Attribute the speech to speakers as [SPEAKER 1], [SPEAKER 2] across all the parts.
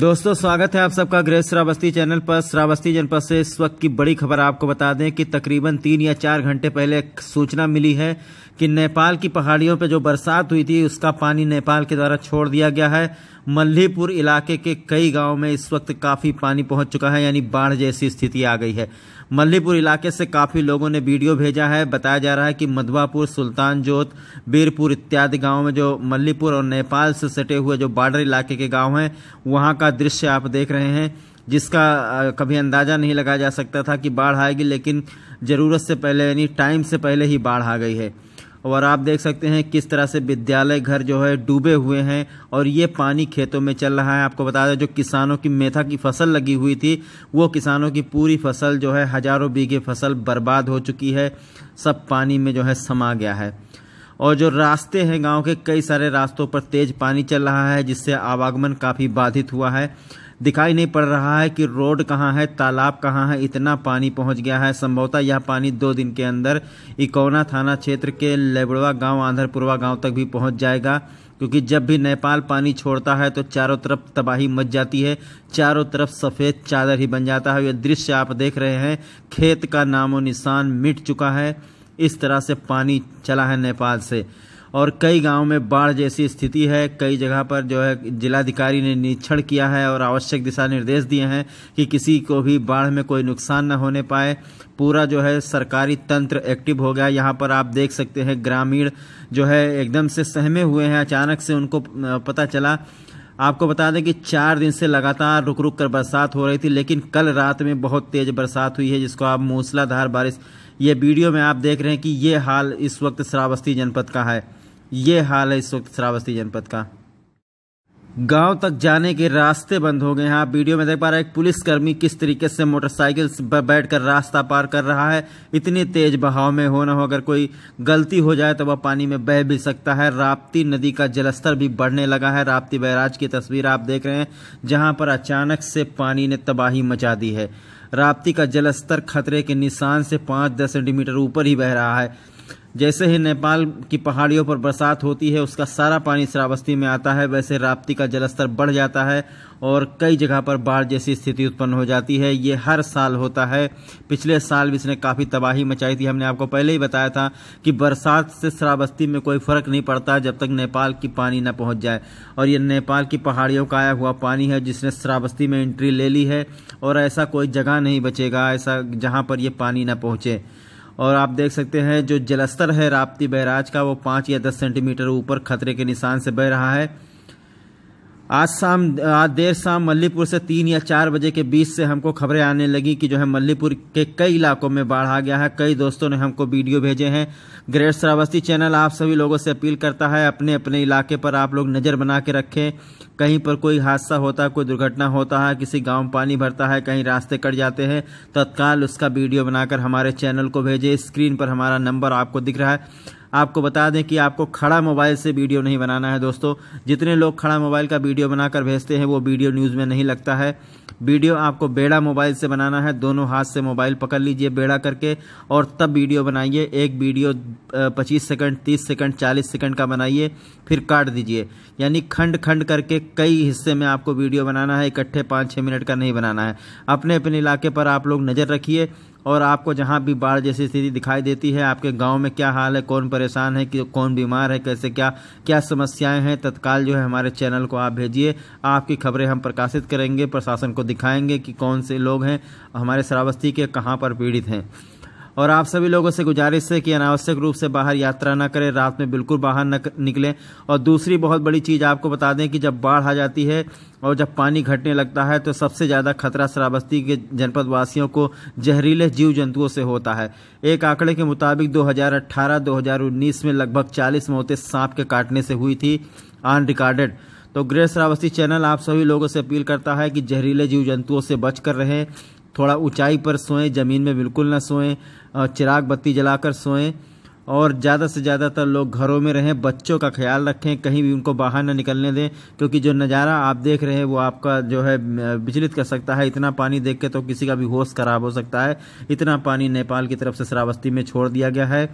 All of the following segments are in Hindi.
[SPEAKER 1] दोस्तों स्वागत है आप सबका गृह श्रावस्ती चैनल पर श्रावस्ती जनपद से इस वक्त की बड़ी खबर आपको बता दें कि तकरीबन तीन या चार घंटे पहले सूचना मिली है कि नेपाल की पहाड़ियों पर जो बरसात हुई थी उसका पानी नेपाल के द्वारा छोड़ दिया गया है मल्लीपुर इलाके के कई गांव में इस वक्त काफ़ी पानी पहुंच चुका है यानी बाढ़ जैसी स्थिति आ गई है मल्लीपुर इलाके से काफ़ी लोगों ने वीडियो भेजा है बताया जा रहा है कि मधुआपुर सुल्तान जोत बीरपुर इत्यादि गाँव में जो मल्लीपुर और नेपाल से सटे हुए जो बॉर्डर इलाके के गाँव हैं वहाँ का दृश्य आप देख रहे हैं जिसका कभी अंदाज़ा नहीं लगाया जा सकता था कि बाढ़ आएगी लेकिन ज़रूरत से पहले यानी टाइम से पहले ही बाढ़ आ गई है और आप देख सकते हैं किस तरह से विद्यालय घर जो है डूबे हुए हैं और ये पानी खेतों में चल रहा है आपको बता दें जो किसानों की मेथा की फसल लगी हुई थी वो किसानों की पूरी फसल जो है हजारों बीघे फसल बर्बाद हो चुकी है सब पानी में जो है समा गया है और जो रास्ते हैं गांव के कई सारे रास्तों पर तेज पानी चल रहा है जिससे आवागमन काफ़ी बाधित हुआ है दिखाई नहीं पड़ रहा है कि रोड कहाँ है तालाब कहाँ है इतना पानी पहुँच गया है संभवतः यह पानी दो दिन के अंदर इकौना थाना क्षेत्र के लेबड़वा गाँव आंध्रपुरवा गाँव तक भी पहुँच जाएगा क्योंकि जब भी नेपाल पानी छोड़ता है तो चारों तरफ तबाही मच जाती है चारों तरफ सफ़ेद चादर ही बन जाता है यह दृश्य आप देख रहे हैं खेत का नामो निशान मिट चुका है इस तरह से पानी चला है नेपाल से और कई गाँव में बाढ़ जैसी स्थिति है कई जगह पर जो है जिलाधिकारी ने निरीक्षण किया है और आवश्यक दिशा निर्देश दिए हैं कि किसी को भी बाढ़ में कोई नुकसान न होने पाए पूरा जो है सरकारी तंत्र एक्टिव हो गया यहाँ पर आप देख सकते हैं ग्रामीण जो है एकदम से सहमे हुए हैं अचानक से उनको पता चला आपको बता दें कि चार दिन से लगातार रुक रुक कर बरसात हो रही थी लेकिन कल रात में बहुत तेज़ बरसात हुई है जिसको आप मूसलाधार बारिश ये वीडियो में आप देख रहे हैं कि ये हाल इस वक्त श्रावस्ती जनपद का है ये हाल है इस वक्त श्रावस्ती जनपद का गांव तक जाने के रास्ते बंद हो गए हैं आप वीडियो में देख पा रहे हैं एक पुलिसकर्मी किस तरीके से मोटरसाइकिल पर बैठकर रास्ता पार कर रहा है इतनी तेज बहाव में हो ना हो अगर कोई गलती हो जाए तो वह पानी में बह भी सकता है राप्ती नदी का जलस्तर भी बढ़ने लगा है राप्ती बैराज की तस्वीर आप देख रहे हैं जहाँ पर अचानक से पानी ने तबाही मचा दी है राप्ती का जलस्तर खतरे के निशान से पाँच दस सेंटीमीटर ऊपर ही बह रहा है जैसे ही नेपाल की पहाड़ियों पर बरसात होती है उसका सारा पानी श्रावस्ती में आता है वैसे राप्ती का जलस्तर बढ़ जाता है और कई जगह पर बाढ़ जैसी स्थिति उत्पन्न हो जाती है ये हर साल होता है पिछले साल भी इसने काफ़ी तबाही मचाई थी हमने आपको पहले ही बताया था कि बरसात से श्रावस्ती में कोई फ़र्क नहीं पड़ता जब तक नेपाल की पानी न पहुँच जाए और ये नेपाल की पहाड़ियों का आया हुआ पानी है जिसने श्रावस्ती में एंट्री ले ली है और ऐसा कोई जगह नहीं बचेगा ऐसा जहाँ पर यह पानी न पहुँचे और आप देख सकते हैं जो जलस्तर है राप्ती बैराज का वो पाँच या दस सेंटीमीटर ऊपर खतरे के निशान से बह रहा है आज शाम आज देर शाम मल्लीपुर से तीन या चार बजे के बीच से हमको खबरें आने लगी कि जो है मल्लीपुर के कई इलाकों में बाढ़ आ गया है कई दोस्तों ने हमको वीडियो भेजे हैं ग्रेट श्रावस्ती चैनल आप सभी लोगों से अपील करता है अपने अपने इलाके पर आप लोग नज़र बना के रखें कहीं पर कोई हादसा होता है कोई दुर्घटना होता है किसी गाँव में पानी भरता है कहीं रास्ते कट जाते हैं तत्काल उसका वीडियो बनाकर हमारे चैनल को भेजें स्क्रीन पर हमारा नंबर आपको दिख रहा है आपको बता दें कि आपको खड़ा मोबाइल से वीडियो नहीं बनाना है दोस्तों जितने लोग खड़ा मोबाइल का वीडियो बनाकर भेजते हैं वो वीडियो न्यूज़ में नहीं लगता है वीडियो आपको बेड़ा मोबाइल से बनाना है दोनों हाथ से मोबाइल पकड़ लीजिए बेड़ा करके और तब वीडियो बनाइए एक वीडियो 25 सेकंड 30 सेकंड 40 सेकंड का बनाइए फिर काट दीजिए यानी खंड खंड करके कई हिस्से में आपको वीडियो बनाना है इकट्ठे पाँच छः मिनट का नहीं बनाना है अपने अपने इलाके पर आप लोग नज़र रखिए और आपको जहाँ भी बाढ़ जैसी स्थिति दिखाई देती है आपके गांव में क्या हाल है कौन परेशान है कि कौन बीमार है कैसे क्या क्या समस्याएं हैं तत्काल जो है हमारे चैनल को आप भेजिए आपकी खबरें हम प्रकाशित करेंगे प्रशासन को दिखाएंगे कि कौन से लोग हैं हमारे श्रावस्ती के कहाँ पर पीड़ित हैं और आप सभी लोगों से गुजारिश है कि अनावश्यक रूप से बाहर यात्रा न करें रात में बिल्कुल बाहर न निकलें और दूसरी बहुत बड़ी चीज़ आपको बता दें कि जब बाढ़ आ जाती है और जब पानी घटने लगता है तो सबसे ज़्यादा खतरा श्रावस्ती के जनपद वासियों को जहरीले जीव जंतुओं से होता है एक आंकड़े के मुताबिक 2018-2019 में लगभग 40 मौतें सांप के काटने से हुई थी अन रिकॉर्डेड तो ग्रेस श्रावस्ती चैनल आप सभी लोगों से अपील करता है कि जहरीले जीव जंतुओं से बच कर रहें थोड़ा ऊंचाई पर सोएं ज़मीन में बिल्कुल ना सोएं चिराग बत्ती जलाकर सोएं और ज़्यादा से ज़्यादातर लोग घरों में रहें बच्चों का ख्याल रखें कहीं भी उनको बाहर ना निकलने दें क्योंकि जो नज़ारा आप देख रहे हैं वो आपका जो है विचलित कर सकता है इतना पानी देख के तो किसी का भी होश खराब हो सकता है इतना पानी नेपाल की तरफ से श्रावस्ती में छोड़ दिया गया है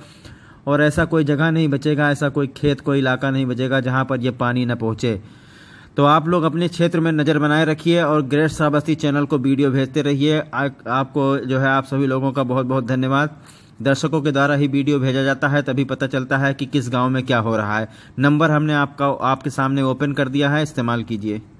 [SPEAKER 1] और ऐसा कोई जगह नहीं बचेगा ऐसा कोई खेत कोई इलाका नहीं बचेगा जहाँ पर यह पानी न पहुँचे तो आप लोग अपने क्षेत्र में नज़र बनाए रखिए और ग्रेट श्रावस्ती चैनल को वीडियो भेजते रहिए आपको जो है आप सभी लोगों का बहुत बहुत धन्यवाद दर्शकों के द्वारा ही वीडियो भेजा जाता है तभी पता चलता है कि किस गांव में क्या हो रहा है नंबर हमने आपका आपके सामने ओपन कर दिया है इस्तेमाल कीजिए